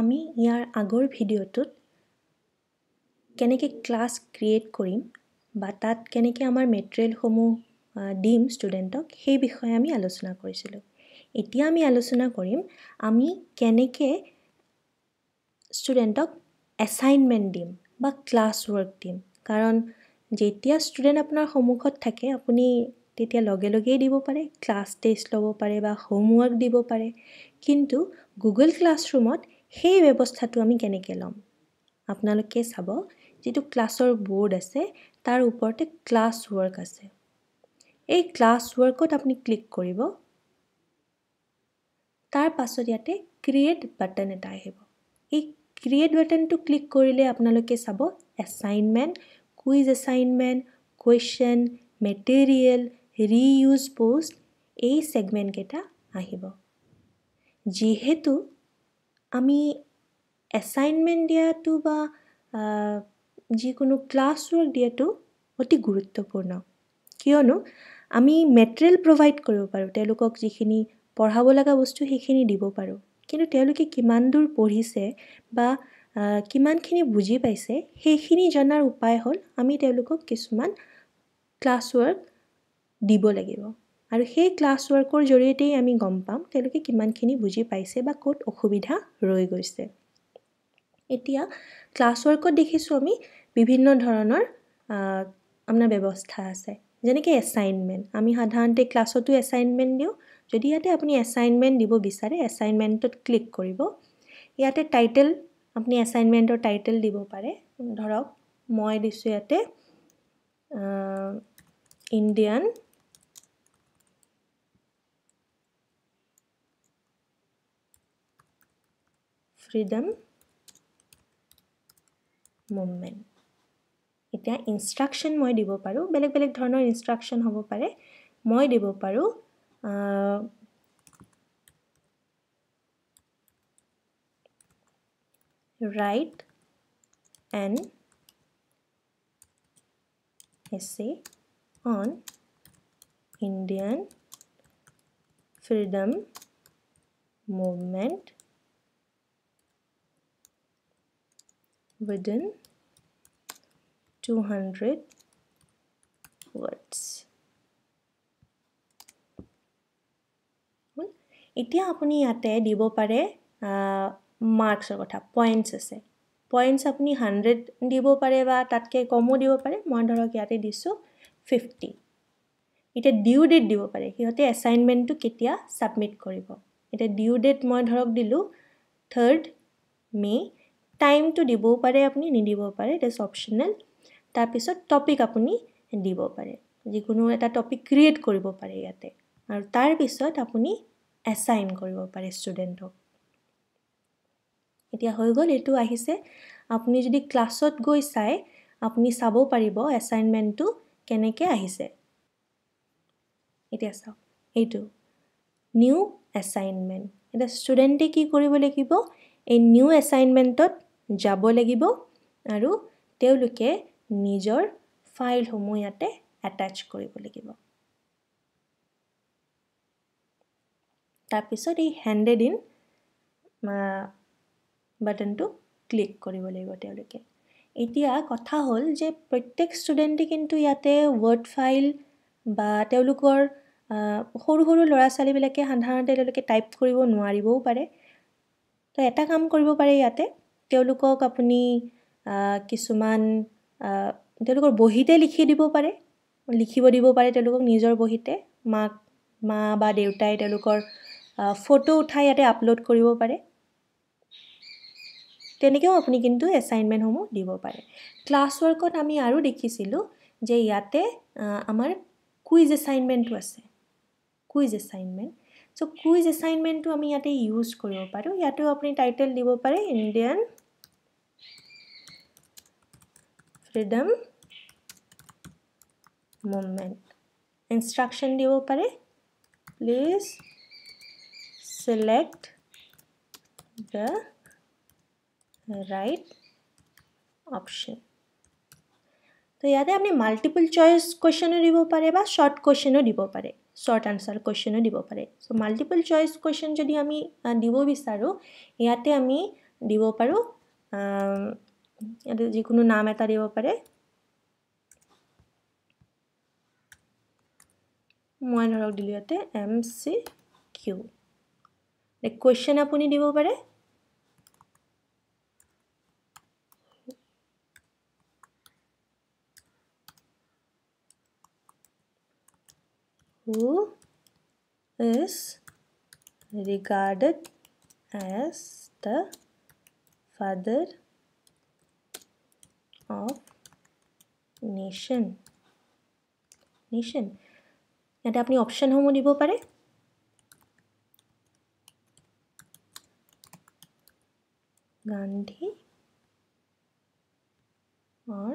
আমি ইয়াৰ আগৰ ভিডিঅ'টোত কেনেকৈ ক্লাছ ক্ৰিয়েট কৰিম বা তাত কেনেকৈ আমাৰ মেটেৰিয়েলসমূহ দিম ষ্টুডেণ্টক সেই বিষয়ে আমি আলোচনা কৰিছিলোঁ এতিয়া আমি আলোচনা কৰিম আমি কেনেকৈ ষ্টুডেণ্টক এছাইনমেণ্ট দিম বা ক্লাছ ৱৰ্ক দিম কাৰণ যেতিয়া ষ্টুডেণ্ট আপোনাৰ সন্মুখত থাকে আপুনি তেতিয়া লগে লগেই দিব পাৰে ক্লাছ টেষ্ট ল'ব পাৰে বা হোমৱৰ্ক দিব পাৰে কিন্তু গুগল ক্লাছৰুমত সেই ব্যৱস্থাটো আমি কেনেকৈ ল'ম আপোনালোকে চাব যিটো ক্লাছৰ ব'ৰ্ড আছে তাৰ ওপৰতে ক্লাছ ৱৰ্ক আছে এই ক্লাছ ৱৰ্কত আপুনি ক্লিক কৰিব তাৰ পাছত ইয়াতে ক্ৰিয়েট বাটন এটা আহিব এই ক্ৰিয়েট বাটনটো ক্লিক কৰিলে আপোনালোকে চাব assignment quiz assignment question material reuse post এই ছেগমেণ্টকেইটা আহিব যিহেতু আমি এছাইনমেণ্ট দিয়াটো বা যিকোনো ক্লাছ ৱৰ্ক দিয়াটো অতি গুৰুত্বপূৰ্ণ কিয়নো আমি মেটেৰিয়েল প্ৰভাইড কৰিব পাৰোঁ তেওঁলোকক যিখিনি পঢ়াব লগা বস্তু সেইখিনি দিব পাৰোঁ কিন্তু তেওঁলোকে কিমান দূৰ পঢ়িছে বা কিমানখিনি বুজি পাইছে সেইখিনি জনাৰ উপায় হ'ল আমি তেওঁলোকক কিছুমান ক্লাছ ৱৰ্ক দিব লাগিব আৰু সেই ক্লাছ ৱৰ্কৰ জৰিয়তেই আমি গম পাম তেওঁলোকে কিমানখিনি বুজি পাইছে বা ক'ত অসুবিধা ৰৈ গৈছে এতিয়া ক্লাছ ৱৰ্কত দেখিছোঁ আমি বিভিন্ন ধৰণৰ আপোনাৰ ব্যৱস্থা আছে যেনেকৈ এছাইনমেণ্ট আমি সাধাৰণতে ক্লাছতো এছাইনমেণ্ট দিওঁ যদি ইয়াতে আপুনি এছাইনমেণ্ট দিব বিচাৰে এছাইনমেণ্টত ক্লিক কৰিব ইয়াতে টাইটেল আপুনি এছাইনমেণ্টৰ টাইটেল দিব পাৰে ধৰক মই দিছোঁ ইয়াতে ইণ্ডিয়ান freedom movement এতিয়া ইনষ্ট্ৰাকশ্যন মই দিব পাৰোঁ বেলেগ বেলেগ ধৰণৰ ইনষ্ট্ৰাকশ্যন হ'ব পাৰে মই দিব পাৰোঁ write and essay on Indian freedom movement within 200 words. এতিয়া আপুনি ইয়াতে দিব পাৰে মাৰ্কছৰ কথা পইণ্টছ আছে পইণ্টছ আপুনি হাণ্ড্ৰেড দিব পাৰে বা তাতকৈ কমো দিব পাৰে মই ধৰক ইয়াতে দিছোঁ ফিফটি এতিয়া ডিউ ডেট দিব পাৰে সিহঁতে এছাইনমেণ্টটো কেতিয়া ছাবমিট কৰিব এতিয়া ডিউ ডেট মই ধৰক দিলোঁ থাৰ্ড মে' টু থাউজেণ্ড টাইমটো দিবও পাৰে আপুনি নিদিব পাৰে ডেটছ অপশ্যনেল তাৰপিছত টপিক আপুনি দিব পাৰে যিকোনো এটা টপিক ক্ৰিয়েট কৰিব পাৰে ইয়াতে আৰু তাৰপিছত আপুনি এছাইন কৰিব পাৰে ষ্টুডেণ্টক এতিয়া হৈ গ'ল এইটো আহিছে আপুনি যদি ক্লাছত গৈ চাই আপুনি চাব পাৰিব এছাইনমেণ্টটো কেনেকৈ আহিছে এতিয়া চাওক এইটো নিউ এছাইনমেণ্ট এতিয়া ষ্টুডেণ্টে কি কৰিব লাগিব এই নিউ এছাইনমেণ্টত যাব লাগিব আৰু তেওঁলোকে নিজৰ ফাইলসমূহ ইয়াতে এটাচ কৰিব লাগিব তাৰপিছত এই হেণ্ডেড ইন বাটনটো ক্লিক কৰিব লাগিব তেওঁলোকে এতিয়া কথা হ'ল যে প্ৰত্যেক ষ্টুডেণ্টে কিন্তু ইয়াতে ৱৰ্ড ফাইল বা তেওঁলোকৰ সৰু সৰু ল'ৰা ছোৱালীবিলাকে সাধাৰণতে তেওঁলোকে টাইপ কৰিব নোৱাৰিবও পাৰে তো এটা কাম কৰিব পাৰে ইয়াতে তেওঁলোকক আপুনি কিছুমান তেওঁলোকৰ বহীতে লিখি দিব পাৰে লিখিব দিব পাৰে তেওঁলোকক নিজৰ বহীতে মাক মা বা দেউতাই তেওঁলোকৰ ফটো উঠাই ইয়াতে আপলোড কৰিব পাৰে তেনেকৈও আপুনি কিন্তু এছাইনমেণ্টসমূহ দিব পাৰে ক্লাছ ৱৰ্কত আমি আৰু দেখিছিলোঁ যে ইয়াতে আমাৰ কুইজ এছাইনমেণ্টো আছে কুইজ এছাইনমেণ্ট চ' কুইজ এছাইনমেণ্টটো আমি ইয়াতে ইউজ কৰিব পাৰোঁ ইয়াতেও আপুনি টাইটেল দিব পাৰে ইণ্ডিয়ান फ्रीडम मूवमेंट इंस्ट्रक्शन देव परे please select the right option তো ইয়াতে আপুনি মাল্টিপল চইচ কুৱেশ্যনো দিব পাৰে বা শ্বৰ্ট কুৱেশ্যনো দিব পাৰে শ্বৰ্ট আনচাৰ কুৱেশ্যনো দিব পাৰে চ' মাল্টিপল চইচ কুৱেশ্যন যদি আমি দিব বিচাৰোঁ ইয়াতে আমি দিব পাৰোঁ ইয়াতে যিকোনো নাম এটা দিব পাৰে মই ধৰক দিলোঁ ইয়াতে এম চি কিউ কুৱেশ্যন আপুনি দিব পাৰে who is regarded as the father of nation nation ইয়াতে আপুনি অপশ্যনসমূহ দিব পাৰে গান্ধী অৰ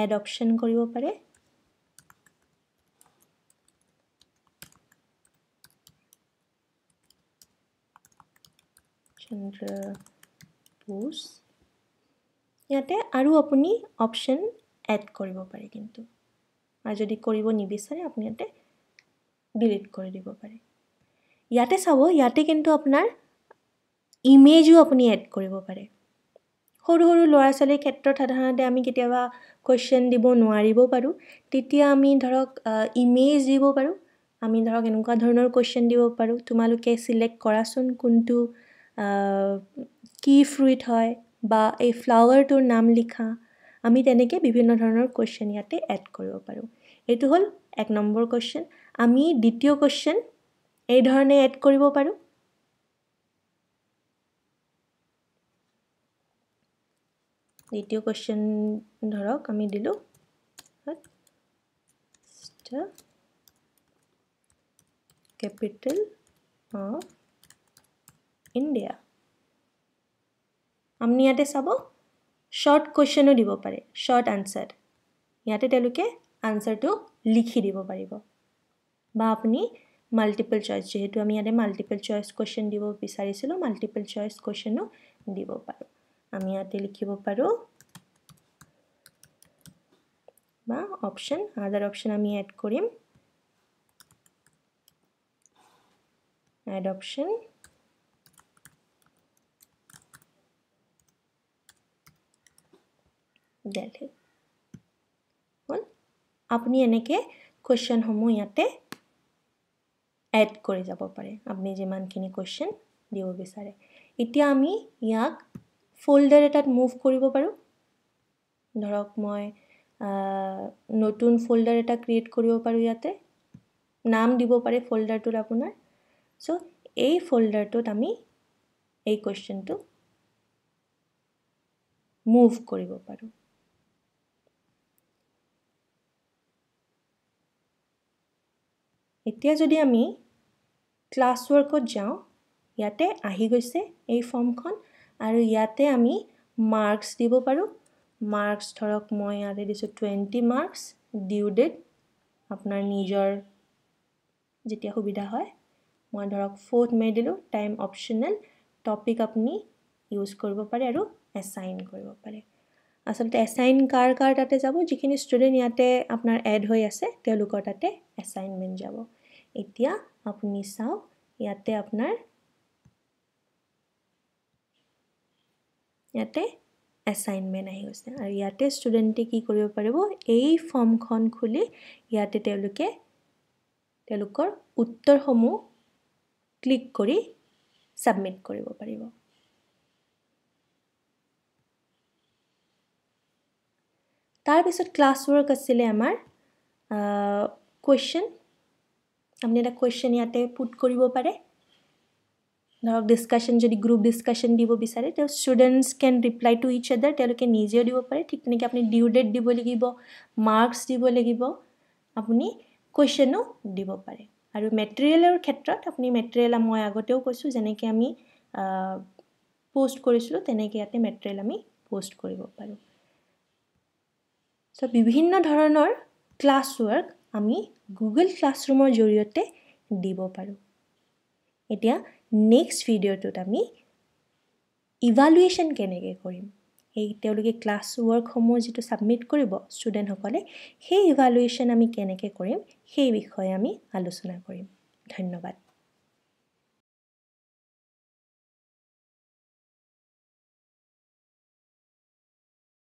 এড অপশ্যন কৰিব পাৰে চন্দ্ৰ চুজ ইয়াতে আৰু আপুনি অপশ্যন এড কৰিব পাৰে কিন্তু আৰু যদি কৰিব নিবিচাৰে আপুনি ইয়াতে ডিলিট কৰি দিব পাৰে ইয়াতে চাব ইয়াতে কিন্তু আপোনাৰ ইমেজো আপুনি এড কৰিব পাৰে সৰু সৰু ল'ৰা ছোৱালীৰ ক্ষেত্ৰত সাধাৰণতে আমি কেতিয়াবা কুৱেশ্যন দিব নোৱাৰিব পাৰোঁ তেতিয়া আমি ধৰক ইমেজ দিব পাৰোঁ আমি ধৰক এনেকুৱা ধৰণৰ কুৱেশ্যন দিব পাৰোঁ তোমালোকে চিলেক্ট কৰাচোন কোনটো কি ফ্ৰুইট হয় বা এই ফ্লাৱাৰটোৰ নাম লিখা আমি তেনেকৈ বিভিন্ন ধৰণৰ কুৱেশ্যন ইয়াতে এড কৰিব পাৰোঁ এইটো হ'ল এক নম্বৰ কুৱেশ্যন আমি দ্বিতীয় কুৱেশ্যন এইধৰণে এড কৰিব পাৰোঁ দ্বিতীয় কুৱেশ্যন ধৰক আমি দিলোঁ কেপিটেল অফ ইণ্ডিয়া আপুনি ইয়াতে চাব শ্বৰ্ট কুৱেশ্যনো দিব পাৰে শ্বৰ্ট আনচাৰ ইয়াতে তেওঁলোকে আনচাৰটো লিখি দিব পাৰিব বা আপুনি মাল্টিপল চইচ যিহেতু আমি ইয়াতে মাল্টিপল চইচ কুৱেশ্যন দিব বিচাৰিছিলোঁ মাল্টিপল চইচ কুৱেশ্যনো দিব পাৰোঁ আমি ইয়াতে লিখিব পাৰোঁ বা অপশ্যন আদাৰ অপশ্যন আমি এড কৰিম এড অপশ্যন দেলহি হ'ল আপুনি এনেকৈ কুৱেশ্যনসমূহ ইয়াতে এড কৰি যাব পাৰে আপুনি যিমানখিনি কুৱেশ্যন দিব বিচাৰে এতিয়া আমি ইয়াক ফল্ডাৰ এটাত মুভ কৰিব পাৰোঁ ধৰক মই নতুন ফল্ডাৰ এটা ক্ৰিয়েট কৰিব পাৰোঁ ইয়াতে নাম দিব পাৰে ফল্ডাৰটোত আপোনাৰ চ' এই ফল্ডাৰটোত আমি এই কুৱেশ্যনটো মুভ কৰিব পাৰোঁ এতিয়া যদি আমি ক্লাছ ৱৰ্কত যাওঁ ইয়াতে আহি গৈছে এই ফৰ্মখন আৰু ইয়াতে আমি মাৰ্কছ দিব পাৰোঁ মাৰ্কছ ধৰক মই ইয়াতে দিছোঁ টুৱেণ্টি মাৰ্কছ ডিউ ডেট আপোনাৰ নিজৰ যেতিয়া সুবিধা হয় মই ধৰক ফ'ৰ্থ মে' দিলোঁ টাইম অপশ্যনেল টপিক আপুনি ইউজ কৰিব পাৰে আৰু এছাইন কৰিব পাৰে আচলতে এছাইন কাৰ কাৰ তাতে যাব যিখিনি ষ্টুডেণ্ট ইয়াতে আপোনাৰ এড হৈ আছে তেওঁলোকৰ তাতে এছাইনমেণ্ট যাব এতিয়া আপুনি চাওক ইয়াতে আপোনাৰ ইয়াতে এছাইনমেণ্ট আহি গৈছে আৰু ইয়াতে ষ্টুডেণ্টে কি কৰিব পাৰিব এই ফৰ্মখন খুলি ইয়াতে তেওঁলোকে তেওঁলোকৰ উত্তৰসমূহ ক্লিক কৰি ছাবমিট কৰিব পাৰিব তাৰপিছত ক্লাছ ৱৰ্ক আছিলে আমাৰ কুৱেশ্যন আপুনি এটা কুৱেশ্যন ইয়াতে পুট কৰিব পাৰে ধৰক ডিছকাশ্যন যদি গ্ৰুপ ডিছকাশ্যন দিব বিচাৰে তেওঁ students can reply to each other তেওঁলোকে নিজেও দিব পাৰে ঠিক তেনেকৈ আপুনি ডিউ ডেট দিব লাগিব মাৰ্কছ দিব লাগিব আপুনি কুৱেশ্যনো দিব পাৰে আৰু মেটেৰিয়েলৰ ক্ষেত্ৰত আপুনি মেটেৰিয়েল মই আগতেও কৈছোঁ যেনেকৈ আমি পষ্ট কৰিছিলোঁ তেনেকৈ ইয়াতে মেটেৰিয়েল আমি পষ্ট কৰিব পাৰোঁ চ' বিভিন্ন ধৰণৰ ক্লাছ ৱৰ্ক আমি গুগল ক্লাছৰুমৰ জৰিয়তে দিব পাৰোঁ এতিয়া নেক্সট ভিডিঅ'টোত আমি ইভালুৱেশ্যন কেনেকৈ কৰিম এই তেওঁলোকে ক্লাছ ৱৰ্কসমূহ যিটো ছাবমিট কৰিব ষ্টুডেণ্টসকলে সেই ইভালুৱেশ্যন আমি কেনেকৈ কৰিম সেই বিষয়ে আমি আলোচনা কৰিম ধন্যবাদ